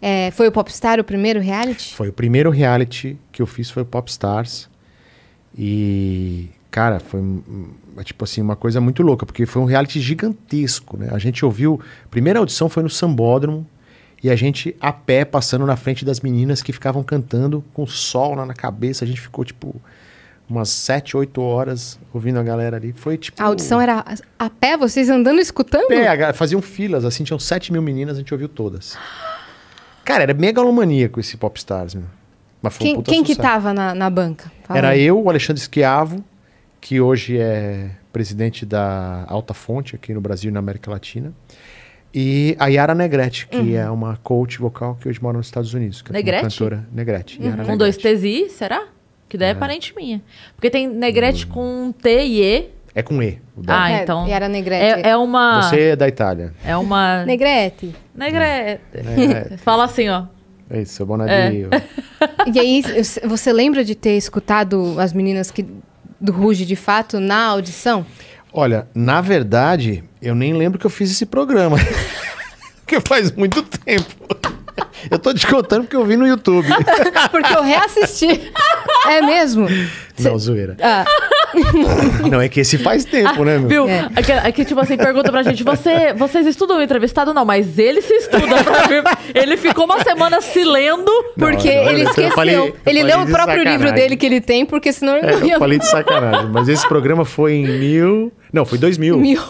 É, foi o Popstar o primeiro reality? Foi o primeiro reality que eu fiz, foi o Popstars. E, cara, foi tipo assim, uma coisa muito louca, porque foi um reality gigantesco, né? A gente ouviu. A primeira audição foi no Sambódromo. E a gente a pé passando na frente das meninas que ficavam cantando com sol na cabeça. A gente ficou tipo umas 7, 8 horas ouvindo a galera ali. Foi tipo. A audição era a pé, vocês andando escutando? Pé, faziam filas, assim, tinham 7 mil meninas, a gente ouviu todas. Cara, era megalomaníaco esse Popstars, meu. Mas foi quem um quem que tava na, na banca? Fala era aí. eu, o Alexandre Schiavo, que hoje é presidente da Alta Fonte aqui no Brasil e na América Latina. E a Yara Negrete, que uhum. é uma coach vocal que hoje mora nos Estados Unidos. Que Negrete? É uma cantora Negrete. Uhum. Com dois T's e será? Que daí é. é parente minha. Porque tem Negrete uhum. com T e E, é com E. O Ah, é, então. E era Negrete. É, é, uma. Você é da Itália. É uma. Negrete. Negrete. Negrete. É, é. Fala assim, ó. É isso, seu bonadinho. É. e aí, você lembra de ter escutado as meninas que do Ruge de fato na audição? Olha, na verdade, eu nem lembro que eu fiz esse programa. porque faz muito tempo. Eu tô te contando porque eu vi no YouTube. porque eu reassisti. É mesmo? Não, zoeira. Ah. Não, é que esse faz tempo, né, meu? Viu? É. Aqui, aqui, é tipo assim, pergunta pra gente: você, vocês estudam o entrevistado? Não, mas ele se estuda pra Ele ficou uma semana se lendo. porque não, ele esqueceu. Falei, ele leu o próprio sacanagem. livro dele que ele tem, porque senão ele é, não ia... Eu falei de sacanagem, mas esse programa foi em mil. Não, foi dois mil. Mil.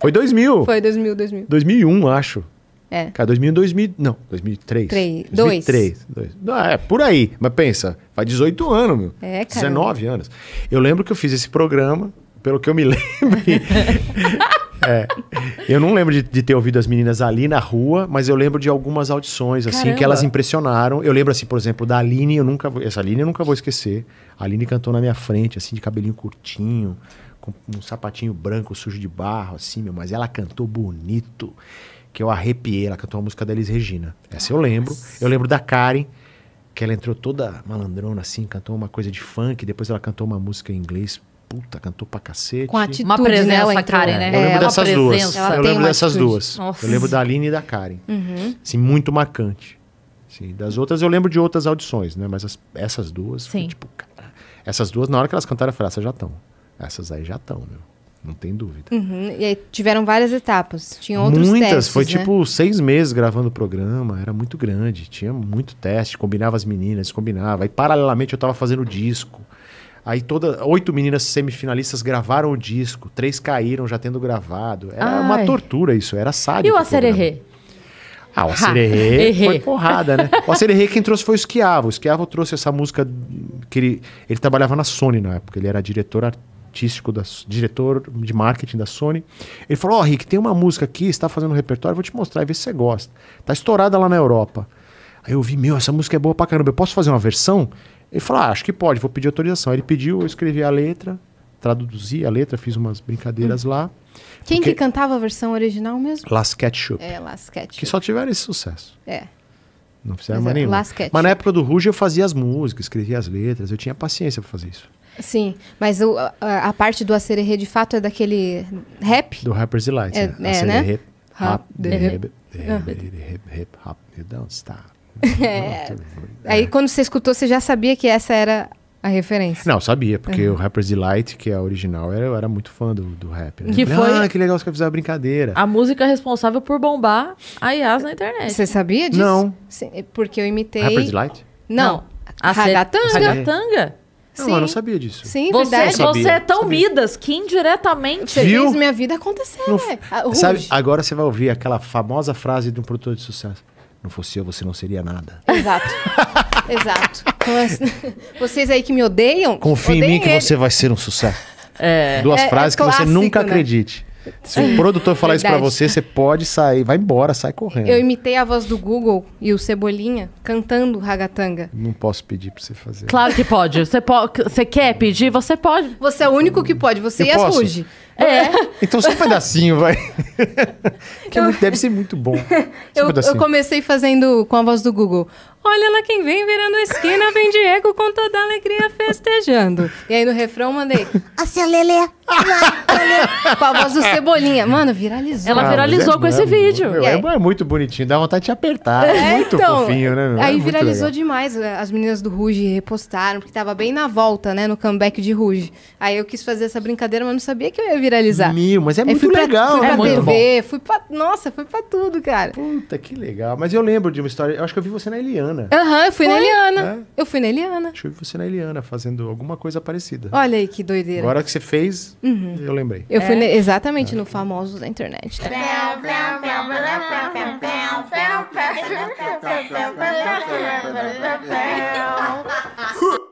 Foi 2000. Foi 2000, 2000. 2001, acho. É. Cara, 2000, 2000, não, 2003. 3, 2003. 2. é, por aí. Mas pensa, faz 18 anos, meu. É, cara. 19 anos. Eu lembro que eu fiz esse programa, pelo que eu me lembro. é, eu não lembro de, de, ter ouvido as meninas ali na rua, mas eu lembro de algumas audições, assim, Caramba. que elas impressionaram. Eu lembro, assim, por exemplo, da Aline, eu nunca vou, essa Aline eu nunca vou esquecer. A Aline cantou na minha frente, assim, de cabelinho curtinho, com um sapatinho branco sujo de barro, assim, meu, mas ela cantou bonito que eu arrepiei. Ela cantou uma música da Elis Regina. Essa eu lembro. Eu lembro da Karen, que ela entrou toda malandrona assim, cantou uma coisa de funk, depois ela cantou uma música em inglês. Puta, cantou pra cacete. Com atitude, uma né, presença, né? Karen, né? É, eu é, lembro é, dessas duas. Ela eu lembro dessas atitude. duas. Nossa. Eu lembro da Aline e da Karen. Uhum. Assim, muito marcante. sim, das outras, eu lembro de outras audições, né? Mas as, essas duas, foi, tipo, cara, essas duas, na hora que elas cantaram, eu falei, ah, essas já estão. Essas aí já estão, meu. Não tem dúvida. Uhum. E aí tiveram várias etapas. Tinha outros Muitas. Testes, foi né? tipo seis meses gravando o programa. Era muito grande. Tinha muito teste. Combinava as meninas, combinava. Aí, paralelamente, eu estava fazendo o disco. Aí todas oito meninas semifinalistas gravaram o disco, três caíram já tendo gravado. Era Ai. uma tortura isso, era sádico. E o Acererê? Ah, o Acererê foi porrada, né? O Acererê quem trouxe foi o Esquiavo. O Esquiavo trouxe essa música que ele, ele trabalhava na Sony na época, ele era diretor artístico artístico, da, diretor de marketing da Sony. Ele falou: Ó, oh, Rick, tem uma música aqui, está fazendo um repertório, vou te mostrar e ver se você gosta. Tá estourada lá na Europa. Aí eu vi: Meu, essa música é boa pra caramba, eu posso fazer uma versão? Ele falou: ah, Acho que pode, vou pedir autorização. Aí ele pediu, eu escrevi a letra, traduzi a letra, fiz umas brincadeiras hum. lá. Quem que cantava a versão original mesmo? Las Ketchup. É, Las Ketchup. Que só tiveram esse sucesso. É. Não fizeram mais é, nenhum. Mas na época do Ruge eu fazia as músicas, escrevia as letras, eu tinha paciência para fazer isso. Sim, mas o, a, a, parte do acererê de fato é daquele rap? Do Rapper's Delight. É, né? É, né? Rap, rap, rap, rap, hip, hop, you don't stop. É. é. Aí quando você escutou, você já sabia que essa era a referência. Não, sabia, porque uhum. o Rapper's Delight, que é a original, eu era muito fã do, do rap. Né? Que falei, foi... Ah, que legal, os caras fizeram brincadeira. A música responsável por bombar a IAS na internet. Você sabia disso? Não. Porque eu imitei... Rapper's Delight? Não. Não. A Ragatanga. Ragatanga. Não, Sim. eu não sabia disso. Sim, você, verdade. Sabia, você é tão sabia. Midas que indiretamente Viu? fez minha vida acontecer. Não, ah, sabe, agora você vai ouvir aquela famosa frase de um produtor de sucesso. Não fosse eu, você não seria nada. Exato. Exato. Então, é assim, vocês aí que me odeiam. Confia em mim que ele. você vai ser um sucesso. É. Duas é, é frases é clássico, que você nunca né? acredite. Se o produtor falar isso pra você, você pode sair, vai embora, sai correndo. Eu imitei a voz do Google e o Cebolinha cantando ragatanga. Não posso pedir pra você fazer. Claro que pode. Você, po você quer pedir? Você pode. Você é o único que pode, você eu e a posso? É. Então só um pedacinho, vai. que eu... É deve ser muito bom. Eu, eu, comecei fazendo com a voz do Google. Olha lá quem vem virando a esquina, vem Diego com toda a alegria festejando. E aí no refrão mandei, acelele, ah, com a voz do Cebolinha. Mano, viralizou. Ela Ah, é viralizou é- com esse é- vídeo. é, é muito bonitinho, dá vontade de te apertar. É, muito então, fofinho, né? meu? É Aí muito viralizou legal. demais. Né, as meninas do Ruge repostaram, porque tava bem na volta, né? No comeback de Ruge. Aí eu quis fazer essa brincadeira, mas não sabia que eu ia viralizar. mil mas é Aí muito fui pra- legal. Fui né, pra muito TV, fui pra. Nossa, fui pra tudo, cara. Puta, que legal. Mas eu lembro de uma história, eu acho que eu vi você na Eliana. Eliana. Aham, uhum, eu fui na Eliana. É? Eu fui na Eliana. Deixa eu ver você na Eliana fazendo alguma coisa parecida. Olha aí que doideira. Agora que você fez, uhum. eu lembrei. Eu é. fui exatamente é. no famoso da internet. Tá?